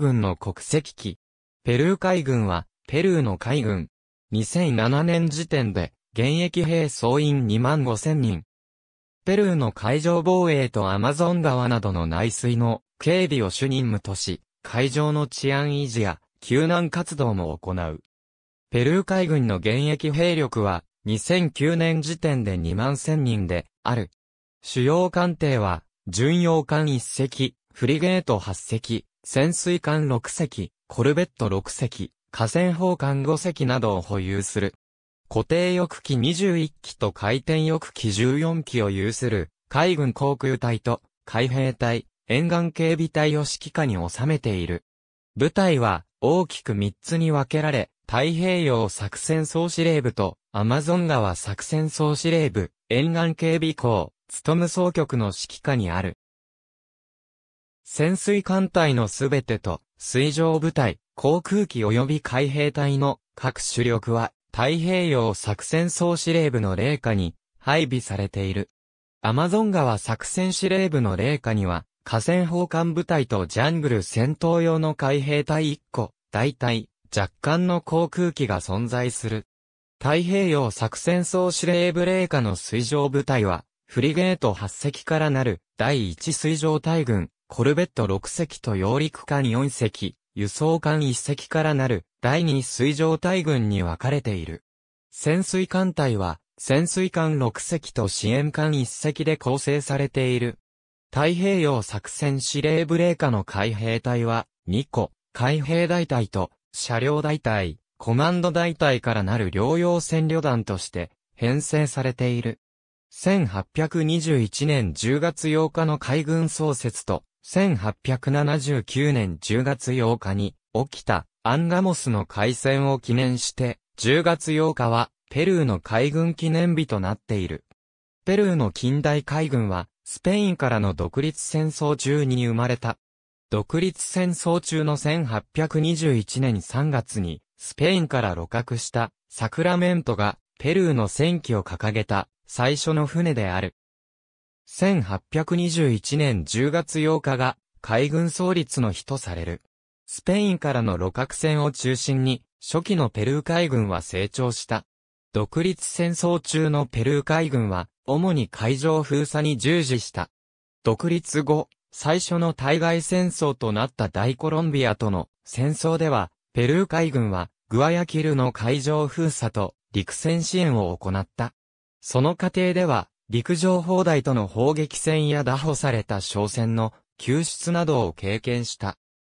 軍の国籍機。ペルー海軍は、ペルーの海軍。2007年時点で、現役兵総員2万5千人。ペルーの海上防衛とアマゾン川などの内水の警備を主任務とし、海上の治安維持や救難活動も行う。ペルー海軍の現役兵力は2009年時点で2万1000人である。主要艦艇は巡洋艦1隻、フリゲート8隻、潜水艦6隻、コルベット6隻、河川砲艦5隻などを保有する。固定翼機21機と回転翼機14機を有する、海軍航空隊と海兵隊、沿岸警備隊を指揮下に収めている。部隊は大きく3つに分けられ、太平洋作戦総司令部とアマゾン川作戦総司令部、沿岸警備校、務総局の指揮下にある。潜水艦隊のすべてと、水上部隊、航空機及び海兵隊の各主力は、太平洋作戦総司令部の霊下に配備されている。アマゾン川作戦司令部の霊下には、河川砲艦部隊とジャングル戦闘用の海兵隊1個、大体、若干の航空機が存在する。太平洋作戦総司令部霊下の水上部隊は、フリゲート8隻からなる第1水上大軍コルベット6隻と揚陸艦4隻、輸送艦1隻からなる第2水上大軍に分かれている。潜水艦隊は、潜水艦6隻と支援艦1隻で構成されている。太平洋作戦司令部令下の海兵隊は、2個、海兵大隊と、車両大隊、コマンド大隊からなる両用戦旅団として、編成されている。1821年10月8日の海軍創設と、1879年10月8日に起きたアンガモスの海戦を記念して、10月8日はペルーの海軍記念日となっている。ペルーの近代海軍は、スペインからの独立戦争中に生まれた。独立戦争中の1821年3月に、スペインから露獲したサクラメントがペルーの戦記を掲げた最初の船である。1821年10月8日が海軍創立の日とされる。スペインからの路角戦を中心に、初期のペルー海軍は成長した。独立戦争中のペルー海軍は、主に海上封鎖に従事した。独立後、最初の対外戦争となった大コロンビアとの戦争では、ペルー海軍は、グアヤキルの海上封鎖と陸戦支援を行った。その過程では、陸上砲台との砲撃戦や打破された商船の救出などを経験した。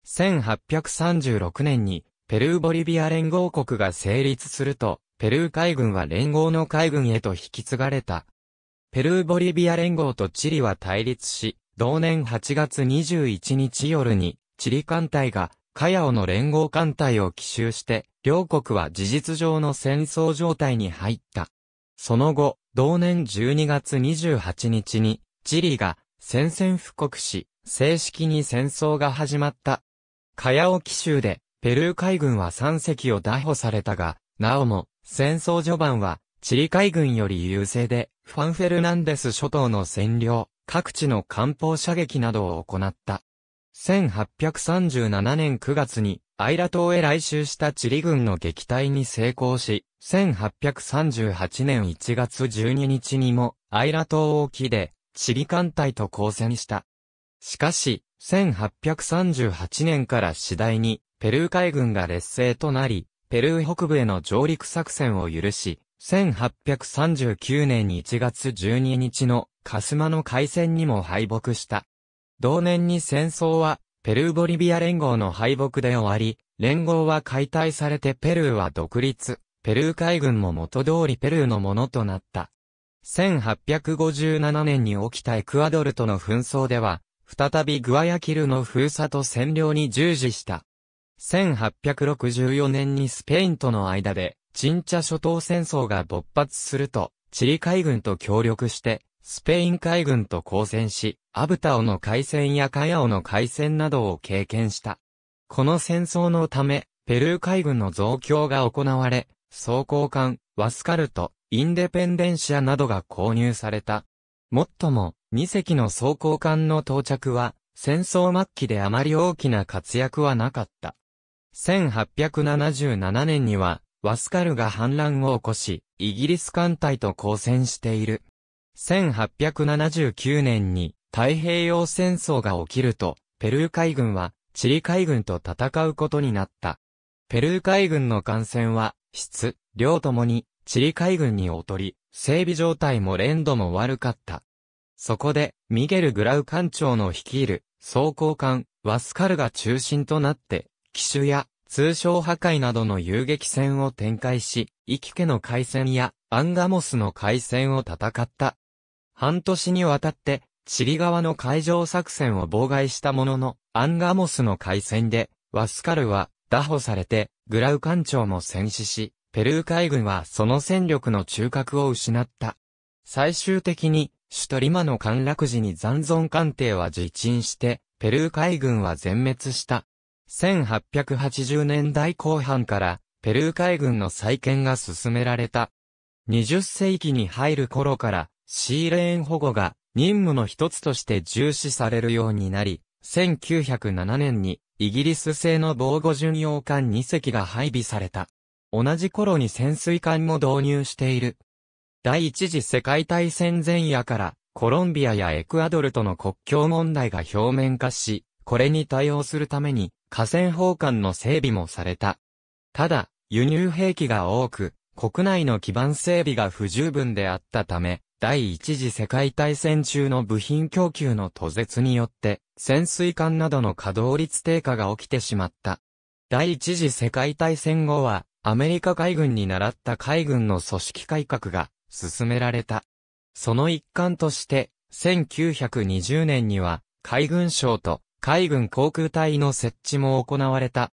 1836年にペルーボリビア連合国が成立すると、ペルー海軍は連合の海軍へと引き継がれた。ペルーボリビア連合とチリは対立し、同年8月21日夜に、チリ艦隊が、カヤオの連合艦隊を奇襲して、両国は事実上の戦争状態に入った。その後、同年12月28日に、チリが宣戦布告し、正式に戦争が始まった。カヤオキ州で、ペルー海軍は3隻を逮捕されたが、なおも、戦争序盤は、チリ海軍より優勢で、ファンフェルナンデス諸島の占領、各地の艦砲射撃などを行った。1837年9月に、アイラ島へ来襲したチリ軍の撃退に成功し、1838年1月12日にもアイラ島沖でチリ艦隊と交戦した。しかし、1838年から次第にペルー海軍が劣勢となり、ペルー北部への上陸作戦を許し、1839年1月12日のカスマの海戦にも敗北した。同年に戦争はペルー・ボリビア連合の敗北で終わり、連合は解体されてペルーは独立、ペルー海軍も元通りペルーのものとなった。1857年に起きたエクアドルとの紛争では、再びグアヤキルの封鎖と占領に従事した。1864年にスペインとの間で、チンチャ諸島戦争が勃発すると、チリ海軍と協力して、スペイン海軍と交戦し、アブタオの海戦やカヤオの海戦などを経験した。この戦争のため、ペルー海軍の増強が行われ、装甲艦、ワスカルト、インデペンデンシアなどが購入された。もっとも、2隻の装甲艦の到着は、戦争末期であまり大きな活躍はなかった。1877年には、ワスカルが反乱を起こし、イギリス艦隊と交戦している。1879年に、太平洋戦争が起きると、ペルー海軍はチリ海軍と戦うことになった。ペルー海軍の艦船は、質、量ともにチリ海軍に劣り、整備状態も連度も悪かった。そこで、ミゲル・グラウ艦長の率いる、装甲艦、ワスカルが中心となって、機種や通商破壊などの遊撃戦を展開し、イキケの海戦やアンガモスの海戦を戦った。半年にわたってチリ側の海上作戦を妨害したものの、アンガモスの海戦で、ワスカルは、打破されて、グラウ艦長も戦死し、ペルー海軍はその戦力の中核を失った。最終的に、首都リマの陥落時に残存艦艇は自沈して、ペルー海軍は全滅した。1880年代後半から、ペルー海軍の再建が進められた。20世紀に入る頃から、シーレーン保護が任務の一つとして重視されるようになり、1907年にイギリス製の防護巡洋艦2隻が配備された。同じ頃に潜水艦も導入している。第一次世界大戦前夜からコロンビアやエクアドルとの国境問題が表面化し、これに対応するために河川砲艦の整備もされた。ただ、輸入兵器が多く、国内の基盤整備が不十分であったため、第一次世界大戦中の部品供給の途絶によって、潜水艦などの稼働率低下が起きてしまった。第一次世界大戦後は、アメリカ海軍に習った海軍の組織改革が進められた。その一環として、1920年には、海軍省と海軍航空隊の設置も行われた。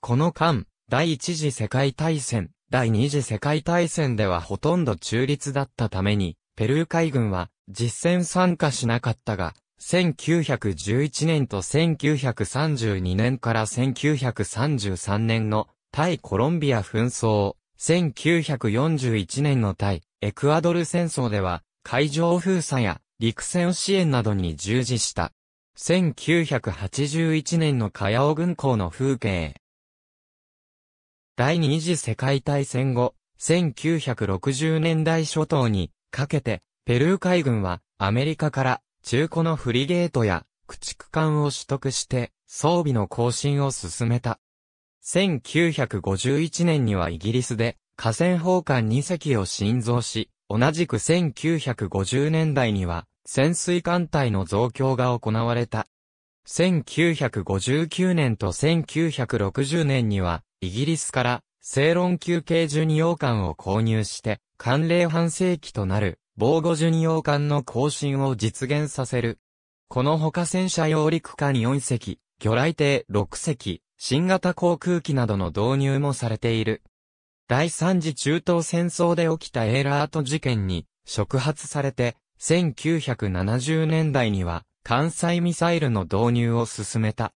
この間、第一次世界大戦、第二次世界大戦ではほとんど中立だったために、ペルー海軍は実戦参加しなかったが、1911年と1932年から1933年の対コロンビア紛争、1941年の対エクアドル戦争では海上封鎖や陸戦支援などに従事した。1981年のカヤオ軍港の風景。第二次世界大戦後、1960年代初頭にかけて、ペルー海軍はアメリカから中古のフリゲートや駆逐艦を取得して装備の更新を進めた。1951年にはイギリスで河川砲艦2隻を新造し、同じく1950年代には潜水艦隊の増強が行われた。1959年と1960年にはイギリスからセ論。ロン級軽巡洋艦を購入して寒冷半世紀となる、防護巡洋艦の更新を実現させる。この他戦車揚陸艦4隻、魚雷艇6隻、新型航空機などの導入もされている。第三次中東戦争で起きたエーラート事件に触発されて、1970年代には艦載ミサイルの導入を進めた。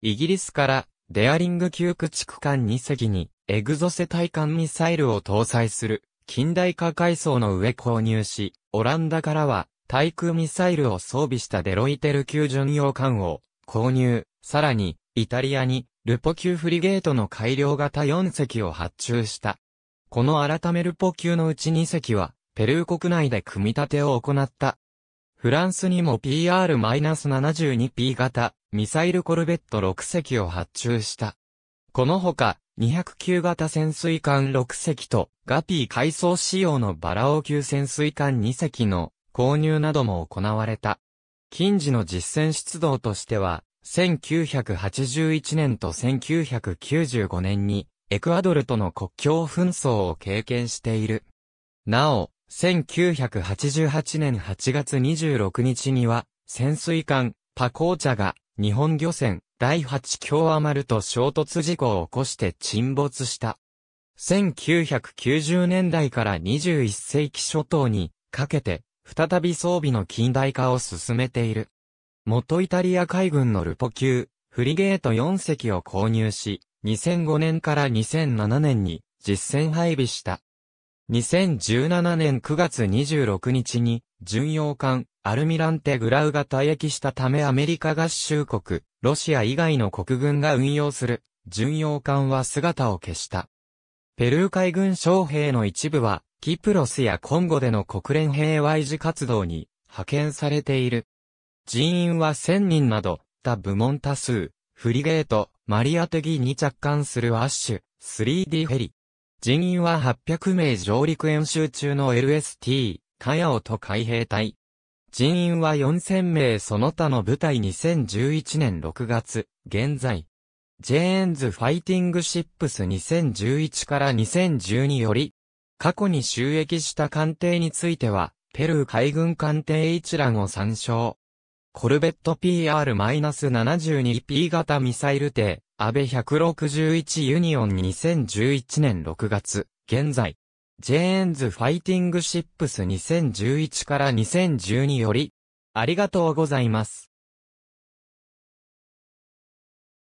イギリスからデアリング級駆逐艦2隻にエグゾセ対艦ミサイルを搭載する近代化階層の上購入し、オランダからは、対空ミサイルを装備したデロイテル級巡洋艦を購入、さらに、イタリアに、ルポ級フリゲートの改良型4隻を発注した。この改めルポ級のうち2隻は、ペルー国内で組み立てを行った。フランスにも PR-72P 型ミサイルコルベット6隻を発注した。このほか、209型潜水艦6隻と、ガピー改装仕様のバラオ級潜水艦2隻の購入なども行われた。近時の実戦出動としては、1981年と1995年に、エクアドルとの国境紛争を経験している。なお、1988年8月26日には、潜水艦、パコーチャが、日本漁船、第8京アマルと衝突事故を起こして沈没した。1990年代から21世紀初頭にかけて、再び装備の近代化を進めている。元イタリア海軍のルポ級、フリゲート4隻を購入し、2005年から2007年に実戦配備した。2017年9月26日に、巡洋艦、アルミランテ・グラウが退役したためアメリカ合衆国、ロシア以外の国軍が運用する巡洋艦は姿を消した。ペルー海軍将兵の一部は、キプロスやコンゴでの国連平和維持活動に派遣されている。人員は1000人など、他部門多数、フリゲート、マリアテギに着艦するアッシュ、3D ヘリ。人員は800名上陸演習中の LST、カヤオと海兵隊。人員は4000名その他の部隊2011年6月、現在。ジェーンズ・ファイティング・シップス2011から2012より、過去に収益した艦艇については、ペルー海軍艦艇一覧を参照。コルベット PR-72P 型ミサイル艇、安倍161ユニオン2011年6月、現在。ジェーンズファイティングシップス2011から2012より、ありがとうございます。